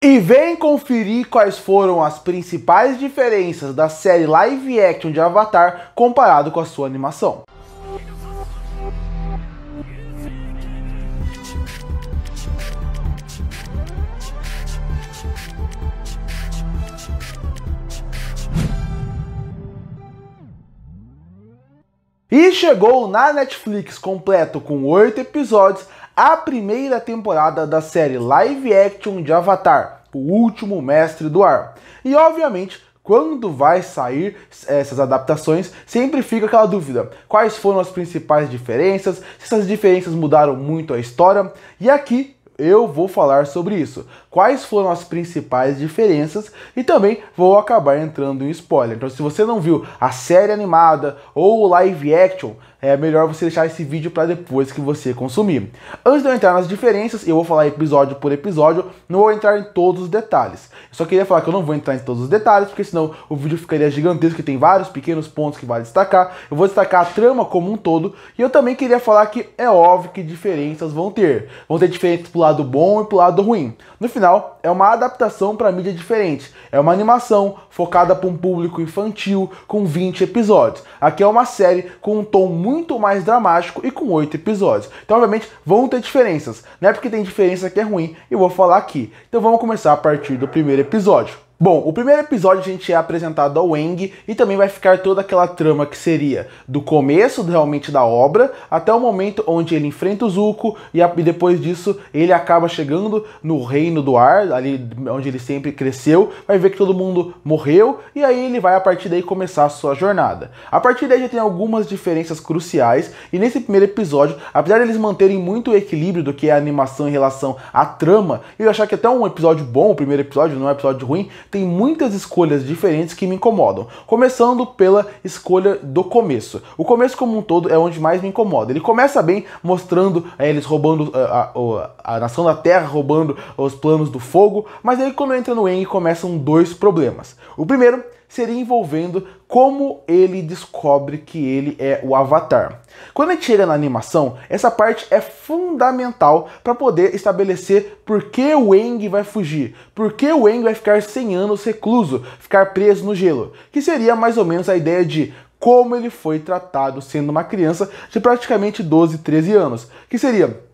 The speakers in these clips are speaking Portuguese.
E vem conferir quais foram as principais diferenças da série live action de Avatar comparado com a sua animação. E chegou na Netflix completo com oito episódios a primeira temporada da série live action de Avatar, o último mestre do ar. E obviamente, quando vai sair é, essas adaptações, sempre fica aquela dúvida: quais foram as principais diferenças, se essas diferenças mudaram muito a história. E aqui eu vou falar sobre isso quais foram as principais diferenças e também vou acabar entrando em spoiler. Então, se você não viu a série animada ou o live action, é melhor você deixar esse vídeo para depois que você consumir. Antes de eu entrar nas diferenças, eu vou falar episódio por episódio, não vou entrar em todos os detalhes. Eu só queria falar que eu não vou entrar em todos os detalhes, porque senão o vídeo ficaria gigantesco e tem vários pequenos pontos que vale destacar. Eu vou destacar a trama como um todo, e eu também queria falar que é óbvio que diferenças vão ter. Vão ter diferenças pro lado bom e pro lado ruim. No final é uma adaptação para mídia diferente. É uma animação focada para um público infantil com 20 episódios. Aqui é uma série com um tom muito mais dramático e com 8 episódios. Então, obviamente, vão ter diferenças. Não é porque tem diferença que é ruim, eu vou falar aqui. Então vamos começar a partir do primeiro episódio. Bom, o primeiro episódio a gente é apresentado ao Eng e também vai ficar toda aquela trama que seria do começo realmente da obra até o momento onde ele enfrenta o Zuko e, a, e depois disso ele acaba chegando no reino do ar, ali onde ele sempre cresceu, vai ver que todo mundo morreu e aí ele vai a partir daí começar a sua jornada. A partir daí já tem algumas diferenças cruciais e nesse primeiro episódio, apesar de eles manterem muito o equilíbrio do que é a animação em relação à trama, eu achar que até um episódio bom, o primeiro episódio, não é um episódio ruim, tem muitas escolhas diferentes que me incomodam. Começando pela escolha do começo. O começo como um todo é onde mais me incomoda. Ele começa bem mostrando é, eles roubando é, a, a, a, nação da Terra, roubando os planos do fogo, mas aí quando entra no Eng começam dois problemas. O primeiro seria envolvendo como ele descobre que ele é o Avatar. Quando a gente chega na animação, essa parte é fundamental para poder estabelecer por que o Eng vai fugir, por que o Eng vai ficar 100 anos recluso, ficar preso no gelo, que seria mais ou menos a ideia de como ele foi tratado sendo uma criança de praticamente 12, 13 anos, que seria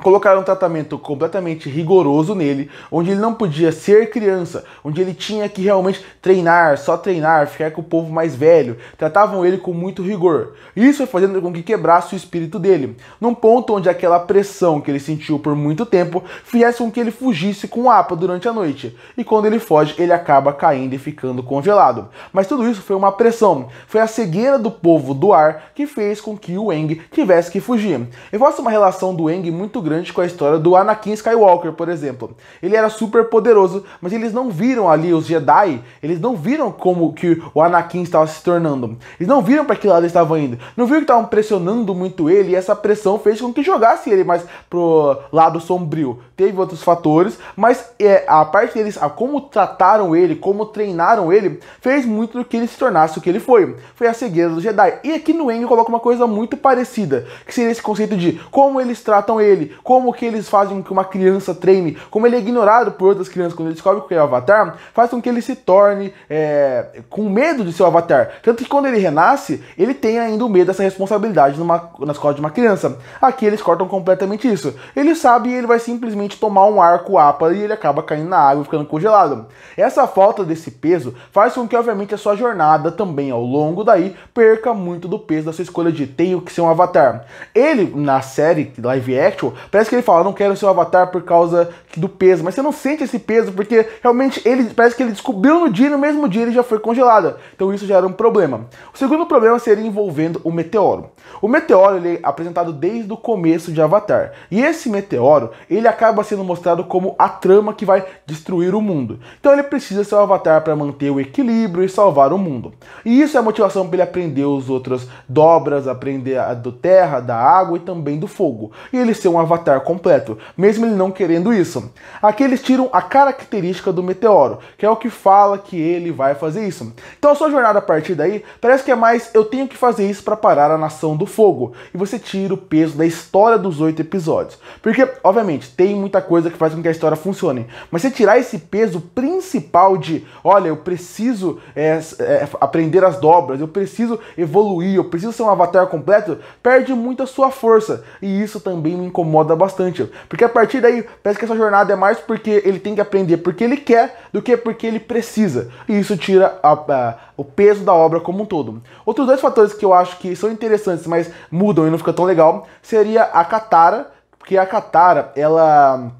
colocaram um tratamento completamente rigoroso nele, onde ele não podia ser criança, onde ele tinha que realmente treinar, só treinar, ficar com o povo mais velho. Tratavam ele com muito rigor. Isso foi fazendo com que quebrasse o espírito dele, num ponto onde aquela pressão que ele sentiu por muito tempo fizesse com que ele fugisse com apa durante a noite. E quando ele foge, ele acaba caindo e ficando congelado. Mas tudo isso foi uma pressão, foi a cegueira do povo do ar que fez com que o Eng tivesse que fugir. Eu faço uma relação do Eng muito grande grande com a história do Anakin Skywalker, por exemplo. Ele era super poderoso, mas eles não viram ali os Jedi, eles não viram como que o Anakin estava se tornando. Eles não viram para que lado ele estava indo. Não viram que estavam pressionando muito ele e essa pressão fez com que jogasse ele mais pro lado sombrio. Teve outros fatores, mas é, a parte deles, a como trataram ele, como treinaram ele, fez muito do que ele se tornasse o que ele foi. Foi a cegueira do Jedi. E aqui no Eng coloca uma coisa muito parecida, que seria esse conceito de como eles tratam ele, como que eles fazem com que uma criança treine, como ele é ignorado por outras crianças quando ele descobre que é o Avatar, faz com que ele se torne é, com medo de seu Avatar. Tanto que quando ele renasce, ele tem ainda o medo dessa responsabilidade numa, nas costas de uma criança. Aqui eles cortam completamente isso. Ele sabe e ele vai simplesmente tomar um arco apa e ele acaba caindo na água e ficando congelado. Essa falta desse peso faz com que, obviamente, a sua jornada também ao longo daí perca muito do peso da sua escolha de tenho que ser um Avatar. Ele, na série live action, Parece que ele fala, não quero seu avatar por causa do peso, mas você não sente esse peso porque realmente ele parece que ele descobriu no dia e no mesmo dia ele já foi congelado. Então isso já era um problema. O segundo problema seria envolvendo o meteoro. O meteoro ele é apresentado desde o começo de Avatar. E esse meteoro, ele acaba sendo mostrado como a trama que vai destruir o mundo. Então ele precisa ser o um Avatar para manter o equilíbrio e salvar o mundo. E isso é a motivação para ele aprender os outras dobras, aprender a do terra, da água e também do fogo. E ele ser um Avatar avatar completo, mesmo ele não querendo isso. Aqui eles tiram a característica do meteoro, que é o que fala que ele vai fazer isso. Então a sua jornada a partir daí parece que é mais eu tenho que fazer isso para parar a nação do fogo. E você tira o peso da história dos oito episódios. Porque, obviamente, tem muita coisa que faz com que a história funcione. Mas se tirar esse peso principal de olha, eu preciso é, é, aprender as dobras, eu preciso evoluir, eu preciso ser um avatar completo, perde muito a sua força. E isso também me incomoda incomoda bastante. Porque a partir daí, parece que essa jornada é mais porque ele tem que aprender porque ele quer do que porque ele precisa. E isso tira a, a, o peso da obra como um todo. Outros dois fatores que eu acho que são interessantes, mas mudam e não fica tão legal, seria a Katara, porque a Katara, ela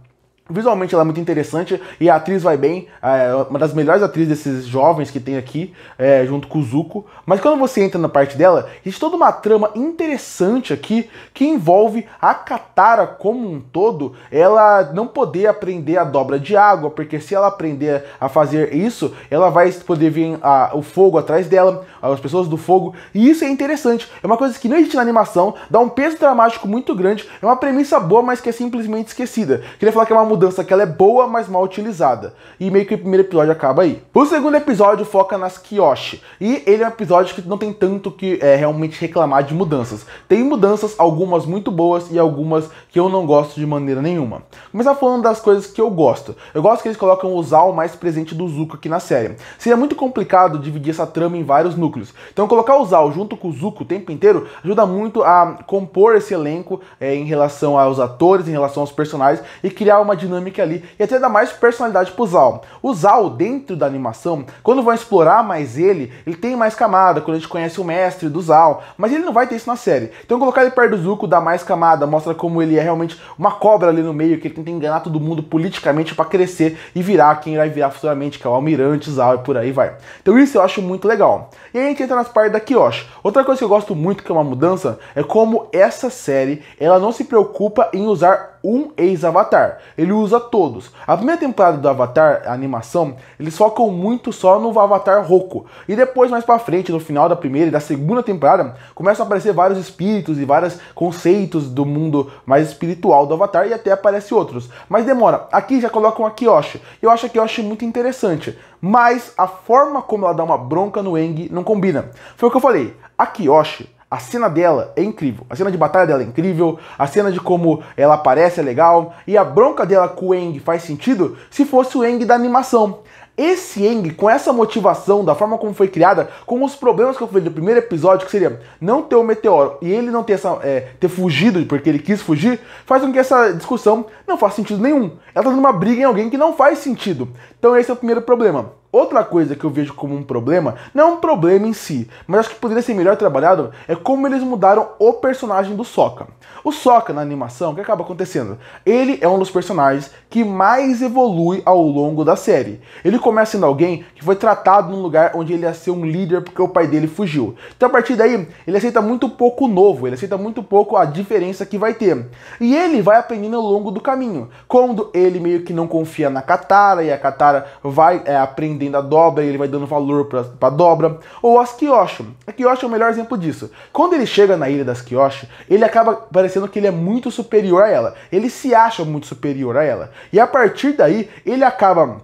Visualmente ela é muito interessante e a atriz vai bem, é uma das melhores atrizes desses jovens que tem aqui, é, junto com o Zuko. Mas quando você entra na parte dela, existe toda uma trama interessante aqui que envolve a Katara como um todo, ela não poder aprender a dobra de água, porque se ela aprender a fazer isso, ela vai poder vir a, o fogo atrás dela, as pessoas do fogo, e isso é interessante. É uma coisa que não existe na animação, dá um peso dramático muito grande, é uma premissa boa, mas que é simplesmente esquecida. Queria falar que é uma mudança mudança que ela é boa, mas mal utilizada. E meio que o primeiro episódio acaba aí. O segundo episódio foca nas Kyoshi. E ele é um episódio que não tem tanto que é, realmente reclamar de mudanças. Tem mudanças, algumas muito boas e algumas que eu não gosto de maneira nenhuma. Começar tá falando das coisas que eu gosto. Eu gosto que eles colocam o Zal mais presente do Zuko aqui na série. Seria muito complicado dividir essa trama em vários núcleos. Então colocar o Zal junto com o Zuko o tempo inteiro ajuda muito a compor esse elenco é, em relação aos atores, em relação aos personagens e criar uma dinâmica dinâmica ali e até dá mais personalidade pro Zal. O Zal, dentro da animação, quando vão explorar mais ele, ele tem mais camada, quando a gente conhece o mestre do Zal, mas ele não vai ter isso na série. Então colocar ele perto do Zuko dá mais camada, mostra como ele é realmente uma cobra ali no meio, que ele tenta enganar todo mundo politicamente para crescer e virar quem vai virar futuramente, que é o Almirante, Zal e por aí vai. Então isso eu acho muito legal. E aí a gente entra nas partes da Kyoshi. Outra coisa que eu gosto muito, que é uma mudança, é como essa série, ela não se preocupa em usar um ex-Avatar. Ele usa todos. A primeira temporada do Avatar, a animação, eles focam muito só no Avatar Roku. E depois, mais pra frente, no final da primeira e da segunda temporada, começam a aparecer vários espíritos e vários conceitos do mundo mais espiritual do Avatar e até aparece outros. Mas demora. Aqui já colocam a Kyoshi. Eu acho a Kyoshi muito interessante. Mas a forma como ela dá uma bronca no Eng não combina. Foi o que eu falei. A Kyoshi a cena dela é incrível. A cena de batalha dela é incrível. A cena de como ela aparece é legal. E a bronca dela com o Eng faz sentido se fosse o Eng da animação. Esse Eng, com essa motivação, da forma como foi criada, com os problemas que eu falei do primeiro episódio, que seria não ter o meteoro e ele não ter, essa, é, ter fugido porque ele quis fugir, faz com que essa discussão não faça sentido nenhum. Ela tá dando uma briga em alguém que não faz sentido. Então esse é o primeiro problema. Outra coisa que eu vejo como um problema, não é um problema em si, mas acho que poderia ser melhor trabalhado, é como eles mudaram o personagem do Soka. O Soka na animação, o que acaba acontecendo? Ele é um dos personagens que mais evolui ao longo da série. Ele começa sendo alguém que foi tratado num lugar onde ele ia ser um líder porque o pai dele fugiu. Então a partir daí, ele aceita muito pouco novo, ele aceita muito pouco a diferença que vai ter. E ele vai aprendendo ao longo do caminho. Quando ele meio que não confia na Katara e a Katara vai é, aprender da dobra e ele vai dando valor pra, pra dobra. Ou as Kyoshi. A Kyoshi é o melhor exemplo disso. Quando ele chega na ilha das Kyoshi, ele acaba parecendo que ele é muito superior a ela. Ele se acha muito superior a ela. E a partir daí, ele acaba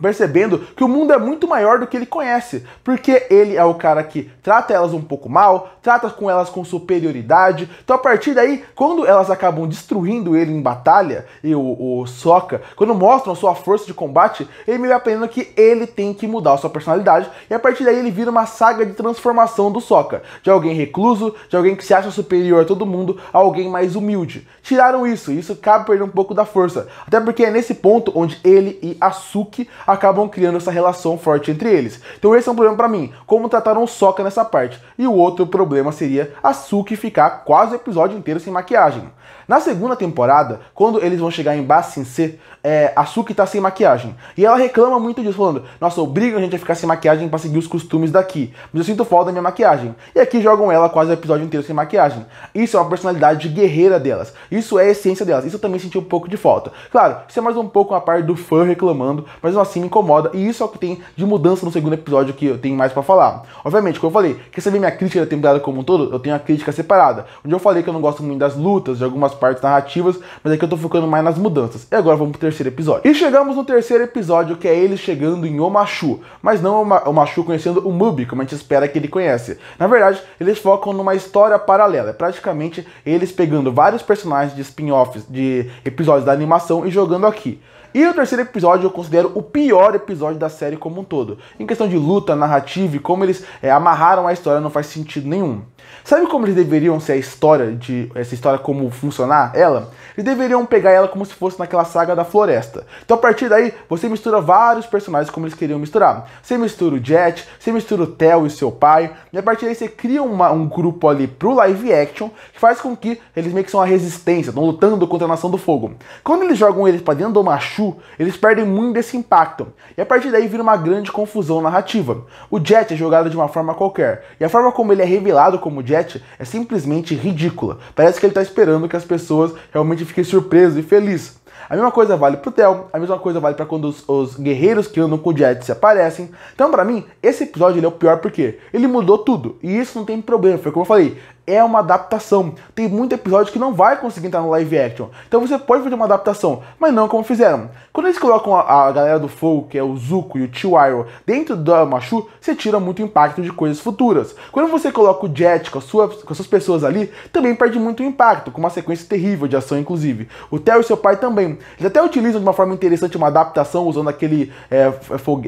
percebendo que o mundo é muito maior do que ele conhece, porque ele é o cara que trata elas um pouco mal, trata com elas com superioridade. Então a partir daí, quando elas acabam destruindo ele em batalha e o, o Soca, quando mostram sua força de combate, ele me vai aprendendo que ele tem que mudar a sua personalidade e a partir daí ele vira uma saga de transformação do Soca, de alguém recluso, de alguém que se acha superior a todo mundo, a alguém mais humilde. Tiraram isso, e isso cabe perder um pouco da força, até porque é nesse ponto onde ele e Asuki acabam criando essa relação forte entre eles. Então esse é um problema para mim, como trataram o Sokka nessa parte. E o outro problema seria a Suki ficar quase o episódio inteiro sem maquiagem. Na segunda temporada, quando eles vão chegar em Ba Sincê, é, a Suki tá sem maquiagem. E ela reclama muito disso, falando: Nossa, obriga a gente a ficar sem maquiagem para seguir os costumes daqui. Mas eu sinto falta da minha maquiagem. E aqui jogam ela quase o episódio inteiro sem maquiagem. Isso é uma personalidade guerreira delas. Isso é a essência delas. Isso eu também senti um pouco de falta. Claro, isso é mais um pouco a parte do fã reclamando, mas assim me incomoda. E isso é o que tem de mudança no segundo episódio que eu tenho mais para falar. Obviamente, como eu falei, quer saber minha crítica da temporada como um todo? Eu tenho a crítica separada, onde eu falei que eu não gosto muito das lutas, de algumas partes narrativas, mas é que eu tô focando mais nas mudanças. E agora vamos pro terceiro episódio. E chegamos no terceiro episódio, que é ele chegando em Omachu, mas não Machu conhecendo o Mubi, como a gente espera que ele conhece. Na verdade, eles focam numa história paralela, é praticamente eles pegando vários personagens de spin-offs, de episódios da animação e jogando aqui. E o terceiro episódio eu considero o pior episódio da série como um todo. Em questão de luta, narrativa e como eles é, amarraram a história, não faz sentido nenhum. Sabe como eles deveriam ser a história de essa história como funcionar ela? Eles deveriam pegar ela como se fosse naquela saga da floresta. Então a partir daí você mistura vários personagens como eles queriam misturar. Você mistura o Jet, você mistura o Theo e seu pai. E a partir daí você cria uma, um grupo ali pro live action que faz com que eles meio que são a resistência, estão lutando contra a nação do fogo. Quando eles jogam eles pra dentro do Machu, eles perdem muito desse impacto. E a partir daí vira uma grande confusão narrativa. O Jet é jogado de uma forma qualquer e a forma como ele é revelado como como Jet é simplesmente ridícula. Parece que ele está esperando que as pessoas realmente fiquem surpresas e felizes. A mesma coisa vale pro Theo, a mesma coisa vale para quando os, os, guerreiros que andam com o Jet se aparecem. Então, para mim, esse episódio é o pior porque ele mudou tudo. E isso não tem problema, foi como eu falei é uma adaptação. Tem muito episódio que não vai conseguir entrar no live action. Então você pode fazer uma adaptação, mas não como fizeram. Quando eles colocam a, a galera do fogo, que é o Zuko e o Chiwiro, dentro da Machu, você tira muito impacto de coisas futuras. Quando você coloca o Jet com, sua, com as suas pessoas ali, também perde muito impacto, com uma sequência terrível de ação, inclusive. O Theo e seu pai também. Eles até utilizam de uma forma interessante uma adaptação, usando aquele. É,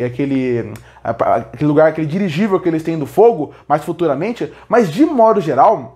aquele aquele lugar, aquele dirigível que eles têm do fogo, mais futuramente, mas de modo geral,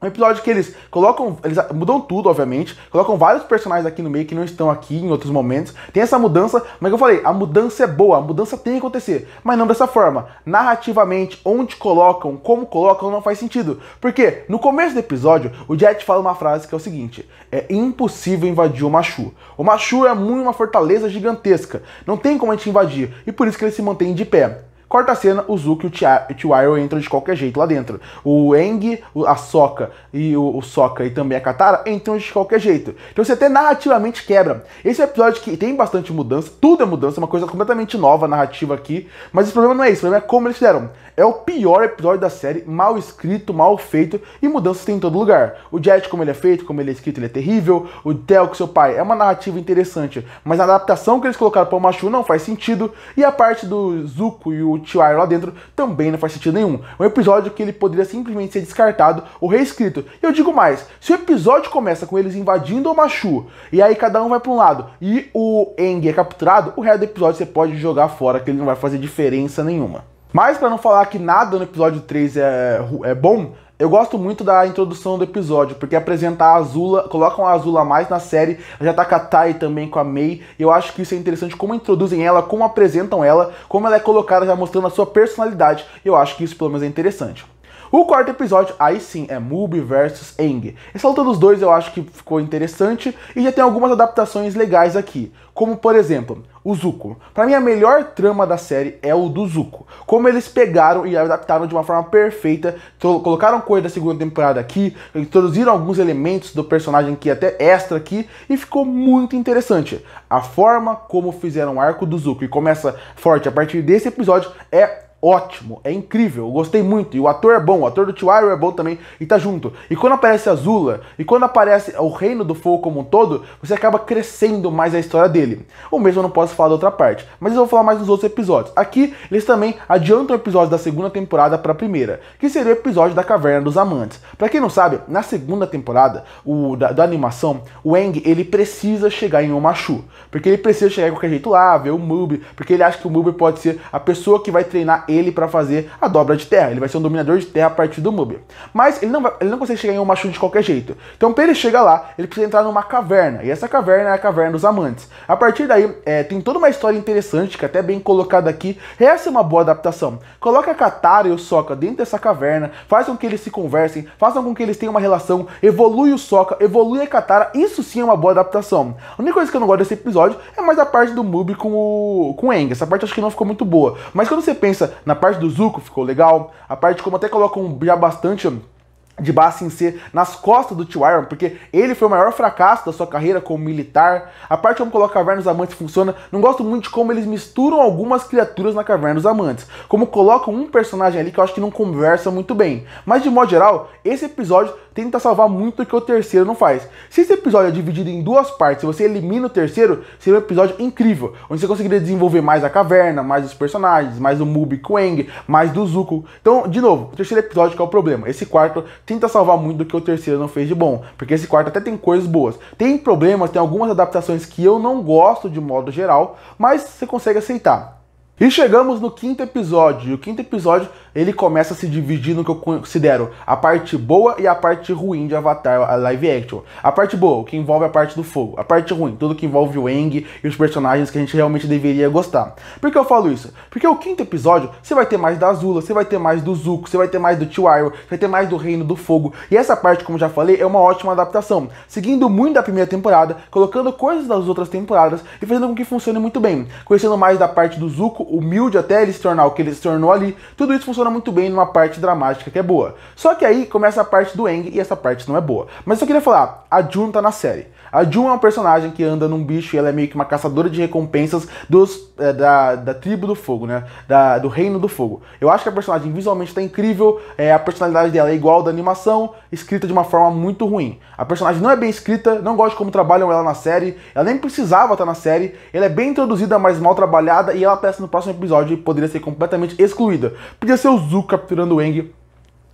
um episódio que eles colocam. Eles mudam tudo, obviamente. Colocam vários personagens aqui no meio que não estão aqui em outros momentos. Tem essa mudança, mas como eu falei, a mudança é boa, a mudança tem que acontecer. Mas não dessa forma. Narrativamente, onde colocam, como colocam, não faz sentido. Porque no começo do episódio, o Jet fala uma frase que é o seguinte: é impossível invadir o Machu. O Machu é muito uma fortaleza gigantesca. Não tem como a gente invadir. E por isso que ele se mantém de pé. Corta a cena, o Zuko e o T-Wire entram de qualquer jeito lá dentro. O Eng, a Soka e o, o e também a Katara entram de qualquer jeito. Então você até narrativamente quebra. Esse é episódio que tem bastante mudança, tudo é mudança, é uma coisa completamente nova narrativa aqui. Mas o problema não é isso, o problema é como eles fizeram. É o pior episódio da série, mal escrito, mal feito e mudanças tem em todo lugar. O Jet, como ele é feito, como ele é escrito, ele é terrível. O Tel com é seu pai, é uma narrativa interessante, mas a adaptação que eles colocaram para o Machu não faz sentido. E a parte do Zuko e o o lá dentro também não faz sentido nenhum. Um episódio que ele poderia simplesmente ser descartado ou reescrito. E eu digo mais, se o episódio começa com eles invadindo o Machu, e aí cada um vai para um lado, e o Eng é capturado, o resto do episódio você pode jogar fora, que ele não vai fazer diferença nenhuma. Mas para não falar que nada no episódio 3 é, é bom, eu gosto muito da introdução do episódio, porque apresentar a Azula, colocam a Azula mais na série, já tá com a Tai também, com a e Eu acho que isso é interessante, como introduzem ela, como apresentam ela, como ela é colocada já mostrando a sua personalidade. Eu acho que isso pelo menos é interessante. O quarto episódio, aí sim, é Mubi versus Eng. Essa luta é dos dois eu acho que ficou interessante e já tem algumas adaptações legais aqui, como por exemplo, o Zuko. Para mim a melhor trama da série é o do Zuko. Como eles pegaram e adaptaram de uma forma perfeita, colocaram coisa da segunda temporada aqui, introduziram alguns elementos do personagem aqui até extra aqui e ficou muito interessante. A forma como fizeram o arco do Zuko e começa forte a partir desse episódio é ótimo, é incrível, eu gostei muito. E o ator é bom, o ator do Tio é bom também, e tá junto. E quando aparece Azula, e quando aparece o Reino do Fogo como um todo, você acaba crescendo mais a história dele. O mesmo eu não posso falar da outra parte, mas eu vou falar mais nos outros episódios. Aqui, eles também adiantam o episódio da segunda temporada para a primeira, que seria o episódio da Caverna dos Amantes. Para quem não sabe, na segunda temporada o, da, da animação, o Eng ele precisa chegar em Omachu, porque ele precisa chegar de qualquer jeito lá, ver o Mubi, porque ele acha que o Mubi pode ser a pessoa que vai treinar ele para fazer a dobra de terra. Ele vai ser um dominador de terra a partir do Mubia. Mas ele não, vai, ele não consegue chegar em Umashu de qualquer jeito. Então, pra ele chegar lá, ele precisa entrar numa caverna. E essa caverna é a Caverna dos Amantes. A partir daí, é, tem toda uma história interessante, que é até bem colocada aqui. Essa é uma boa adaptação. Coloca a Katara e o Sokka dentro dessa caverna, faz com que eles se conversem, façam com que eles tenham uma relação, evolui o Sokka, evolui a Katara. Isso sim é uma boa adaptação. A única coisa que eu não gosto desse episódio é mais a parte do Mubi com o com o Essa parte acho que não ficou muito boa. Mas quando você pensa na parte do Zuko ficou legal. A parte como até colocam já bastante de C nas costas do T. Iron, porque ele foi o maior fracasso da sua carreira como militar. A parte como coloca a Caverna dos Amantes funciona, não gosto muito de como eles misturam algumas criaturas na Caverna dos Amantes, como colocam um personagem ali que eu acho que não conversa muito bem. Mas de modo geral, esse episódio tenta salvar muito o que o terceiro não faz. Se esse episódio é dividido em duas partes, se você elimina o terceiro, seria um episódio incrível, onde você conseguiria desenvolver mais a caverna, mais os personagens, mais o Mubi Quang, mais do Zuko. Então, de novo, o terceiro episódio que é o problema. Esse quarto tenta salvar muito do que o terceiro não fez de bom, porque esse quarto até tem coisas boas. Tem problemas, tem algumas adaptações que eu não gosto de modo geral, mas você consegue aceitar. E chegamos no quinto episódio. E o quinto episódio ele começa a se dividir no que eu considero a parte boa e a parte ruim de Avatar a live action. A parte boa, que envolve a parte do fogo. A parte ruim, tudo que envolve o Eng e os personagens que a gente realmente deveria gostar. Por que eu falo isso? Porque o quinto episódio, você vai ter mais da Azula, você vai ter mais do Zuko, você vai ter mais do Tiwaro, você vai ter mais do Reino do Fogo. E essa parte, como já falei, é uma ótima adaptação, seguindo muito da primeira temporada, colocando coisas das outras temporadas e fazendo com que funcione muito bem. Conhecendo mais da parte do Zuko, humilde até ele se tornar o que ele se tornou ali, tudo isso funciona funciona muito bem numa parte dramática que é boa. Só que aí começa a parte do Eng e essa parte não é boa. Mas eu queria falar, a Jun tá na série. A Jun é um personagem que anda num bicho e ela é meio que uma caçadora de recompensas dos, é, da, da tribo do fogo, né? Da, do reino do fogo. Eu acho que a personagem visualmente tá incrível, é, a personalidade dela é igual da animação, escrita de uma forma muito ruim. A personagem não é bem escrita, não gosto de como trabalham ela na série, ela nem precisava estar tá na série, ela é bem introduzida, mas mal trabalhada e ela aparece no próximo episódio e poderia ser completamente excluída. Podia ser seu Zu capturando o Eng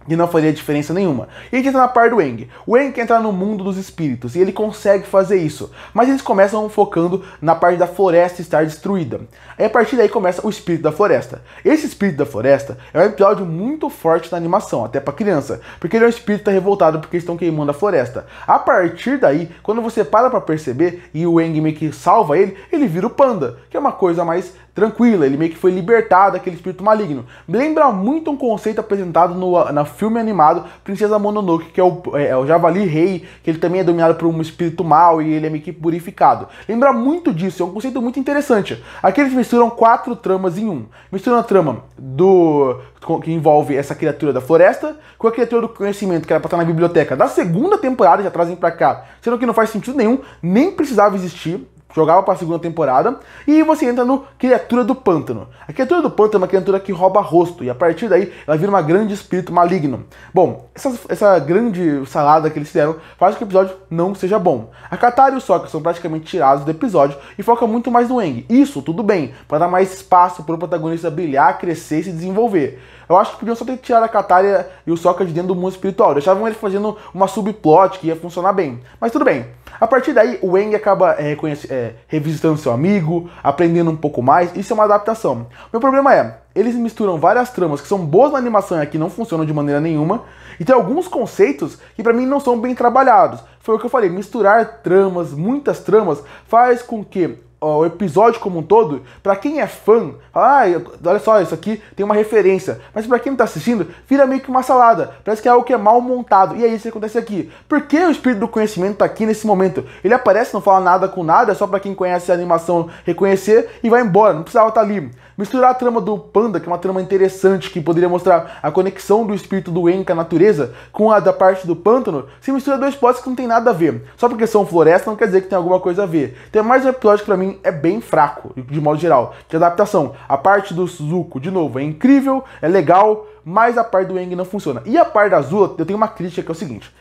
e não faria diferença nenhuma. E a gente entra na parte do Eng. O Eng quer entrar no mundo dos espíritos e ele consegue fazer isso, mas eles começam focando na parte da floresta estar destruída. Aí a partir daí começa o espírito da floresta. Esse espírito da floresta é um episódio muito forte na animação, até para criança, porque ele é um espírito que revoltado porque estão queimando a floresta. A partir daí, quando você para para perceber e o Eng meio que salva ele, ele vira o panda, que é uma coisa mais tranquila, ele meio que foi libertado daquele espírito maligno. Lembra muito um conceito apresentado no, na filme animado Princesa Mononoke, que é o, é, é o Javali Rei, que ele também é dominado por um espírito mal e ele é meio que purificado. Lembra muito disso, é um conceito muito interessante. Aqui eles misturam quatro tramas em um. Misturam a trama do que envolve essa criatura da floresta, com a criatura do conhecimento que era pra estar na biblioteca da segunda temporada, já trazem pra cá, sendo que não faz sentido nenhum, nem precisava existir jogava para a segunda temporada, e você entra no Criatura do Pântano. A Criatura do Pântano é uma criatura que rouba rosto, e a partir daí ela vira uma grande espírito maligno. Bom, essa, essa grande salada que eles fizeram faz com que o episódio não seja bom. A Katara e o Sokka são praticamente tirados do episódio e foca muito mais no Eng. Isso, tudo bem, para dar mais espaço para o protagonista brilhar, crescer e se desenvolver. Eu acho que podiam só ter tirado a Catária e o Sokka de dentro do mundo espiritual. Deixavam ele fazendo uma subplot que ia funcionar bem. Mas tudo bem. A partir daí, o Wang acaba é, é, revisitando seu amigo, aprendendo um pouco mais. Isso é uma adaptação. Meu problema é, eles misturam várias tramas que são boas na animação e aqui não funcionam de maneira nenhuma. E tem alguns conceitos que para mim não são bem trabalhados. Foi o que eu falei, misturar tramas, muitas tramas, faz com que o episódio como um todo, para quem é fã, fala, ah, olha só, isso aqui tem uma referência. Mas para quem não tá assistindo, vira meio que uma salada. Parece que é algo que é mal montado. E é isso que acontece aqui. Por que o espírito do conhecimento tá aqui nesse momento? Ele aparece, não fala nada com nada, é só para quem conhece a animação reconhecer e vai embora. Não precisava estar tá ali. Misturar a trama do Panda, que é uma trama interessante, que poderia mostrar a conexão do espírito do Wen com a natureza, com a da parte do pântano, se mistura dois plots que não tem nada a ver. Só porque são floresta não quer dizer que tem alguma coisa a ver. Tem então, é mais um episódio que pra mim é bem fraco, de modo geral, de adaptação. A parte do Zuko, de novo, é incrível, é legal, mas a parte do Eng não funciona. E a parte da Azula, eu tenho uma crítica que é o seguinte.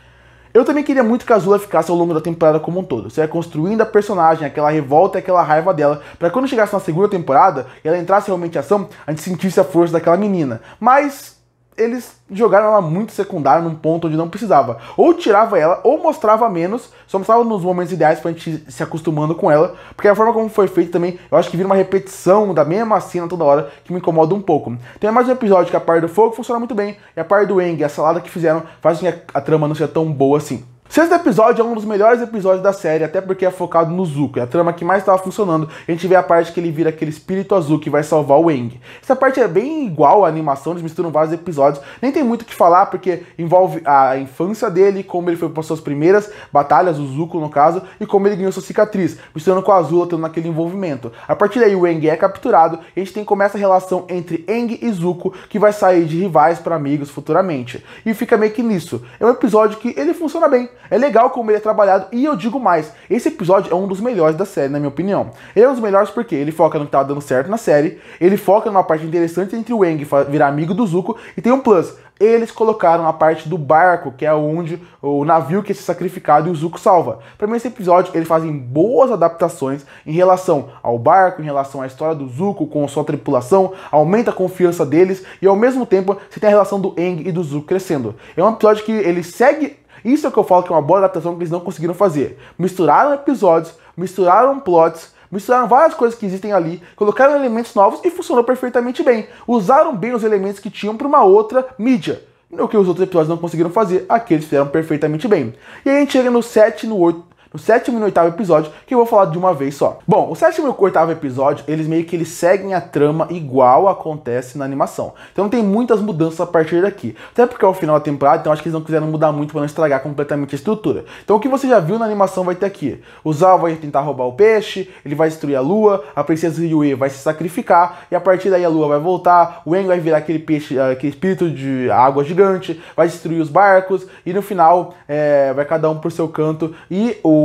Eu também queria muito que a Azula ficasse ao longo da temporada como um todo. Você ia construindo a personagem, aquela revolta, aquela raiva dela, para quando chegasse na segunda temporada e ela entrasse realmente em ação, a gente sentisse a força daquela menina. Mas eles jogaram ela muito secundária num ponto onde não precisava. Ou tirava ela, ou mostrava menos, só mostrava nos momentos ideais pra gente se acostumando com ela. Porque a forma como foi feito também, eu acho que vira uma repetição da mesma cena toda hora, que me incomoda um pouco. Tem mais um episódio que é a parte do fogo funciona muito bem, e a parte do Eng, a salada que fizeram, faz com que a trama não seja tão boa assim. Sexto episódio é um dos melhores episódios da série, até porque é focado no Zuko, é a trama que mais estava funcionando. A gente vê a parte que ele vira aquele espírito azul que vai salvar o Eng. Essa parte é bem igual à animação, eles misturam vários episódios. Nem tem muito o que falar, porque envolve a infância dele, como ele foi para suas primeiras batalhas, o Zuko no caso, e como ele ganhou sua cicatriz, misturando com a Azula, tendo aquele envolvimento. A partir daí o Eng é capturado e a gente tem começa a relação entre Eng e Zuko, que vai sair de rivais para amigos futuramente. E fica meio que nisso. É um episódio que ele funciona bem. É legal como ele é trabalhado, e eu digo mais, esse episódio é um dos melhores da série, na minha opinião. Ele é um dos melhores porque ele foca no que tava dando certo na série, ele foca numa parte interessante entre o Eng virar amigo do Zuko, e tem um plus, eles colocaram a parte do barco, que é onde o navio que é sacrificado e o Zuko salva. Para mim, esse episódio, eles fazem boas adaptações em relação ao barco, em relação à história do Zuko com sua tripulação, aumenta a confiança deles e ao mesmo tempo você tem a relação do Eng e do Zuko crescendo. É um episódio que ele segue isso é o que eu falo que é uma boa adaptação que eles não conseguiram fazer. Misturaram episódios, misturaram plots, misturaram várias coisas que existem ali, colocaram elementos novos e funcionou perfeitamente bem. Usaram bem os elementos que tinham para uma outra mídia. O que os outros episódios não conseguiram fazer, aqui eles fizeram perfeitamente bem. E a gente chega no 7 e no 8 no sétimo e no oitavo episódio, que eu vou falar de uma vez só. Bom, o sétimo e o oitavo episódio, eles meio que eles seguem a trama igual acontece na animação. Então não tem muitas mudanças a partir daqui. Até porque é o final da temporada, então acho que eles não quiseram mudar muito para não estragar completamente a estrutura. Então o que você já viu na animação vai ter aqui. O Zal vai tentar roubar o peixe, ele vai destruir a lua, a princesa Yue vai se sacrificar, e a partir daí a lua vai voltar, o Aang vai virar aquele peixe, eh, aquele espírito de água gigante, vai destruir os barcos, e no final é, vai cada um pro seu canto, e o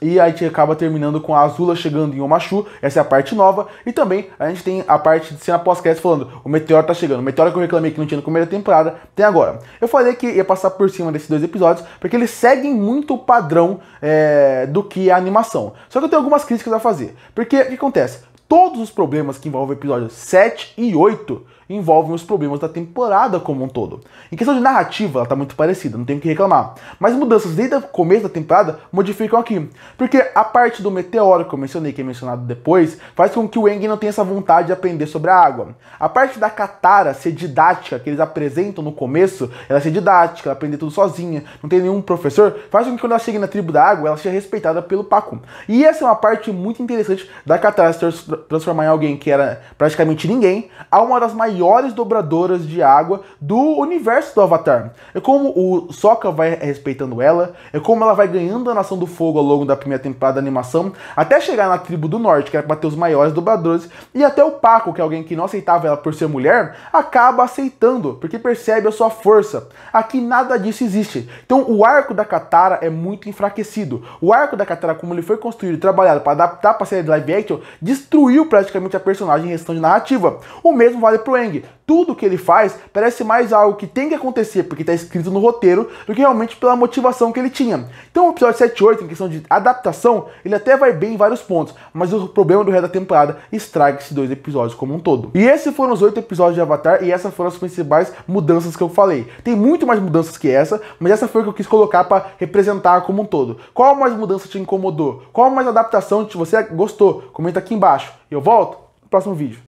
e a gente acaba terminando com a Azula chegando em Omachu, essa é a parte nova, e também a gente tem a parte de cena pós-crédito falando, o meteoro tá chegando, o meteoro que eu reclamei que não tinha na primeira temporada, tem agora. Eu falei que ia passar por cima desses dois episódios, porque eles seguem muito o padrão é, do que é a animação. Só que eu tenho algumas críticas a fazer, porque o que acontece? Todos os problemas que envolvem episódios 7 e 8 envolvem os problemas da temporada como um todo. Em questão de narrativa, ela está muito parecida, não tenho o que reclamar. Mas mudanças desde o começo da temporada modificam aqui. Porque a parte do meteoro que eu mencionei, que é mencionado depois, faz com que o Eng não tenha essa vontade de aprender sobre a água. A parte da Katara ser didática, que eles apresentam no começo, ela ser didática, ela aprender tudo sozinha, não tem nenhum professor, faz com que quando ela chegue na tribo da água, ela seja respeitada pelo Paco. E essa é uma parte muito interessante da Katara se transformar em alguém que era praticamente ninguém, a uma das maiores maiores dobradoras de água do universo do Avatar. É como o Sokka vai respeitando ela, é como ela vai ganhando a Nação do Fogo ao longo da primeira temporada da animação, até chegar na tribo do norte, que era pra ter os maiores dobradores, e até o Paco, que é alguém que não aceitava ela por ser mulher, acaba aceitando, porque percebe a sua força. Aqui nada disso existe. Então o arco da Katara é muito enfraquecido. O arco da Katara, como ele foi construído e trabalhado para adaptar para a série de live action, destruiu praticamente a personagem em questão de narrativa. O mesmo vale pro tudo que ele faz parece mais algo que tem que acontecer porque está escrito no roteiro do que realmente pela motivação que ele tinha. Então o episódio 7 8, em questão de adaptação, ele até vai bem em vários pontos, mas o problema do resto da temporada estraga esses dois episódios como um todo. E esses foram os oito episódios de Avatar e essas foram as principais mudanças que eu falei. Tem muito mais mudanças que essa, mas essa foi o que eu quis colocar para representar como um todo. Qual mais mudança te incomodou? Qual mais adaptação que você gostou? Comenta aqui embaixo. Eu volto no próximo vídeo.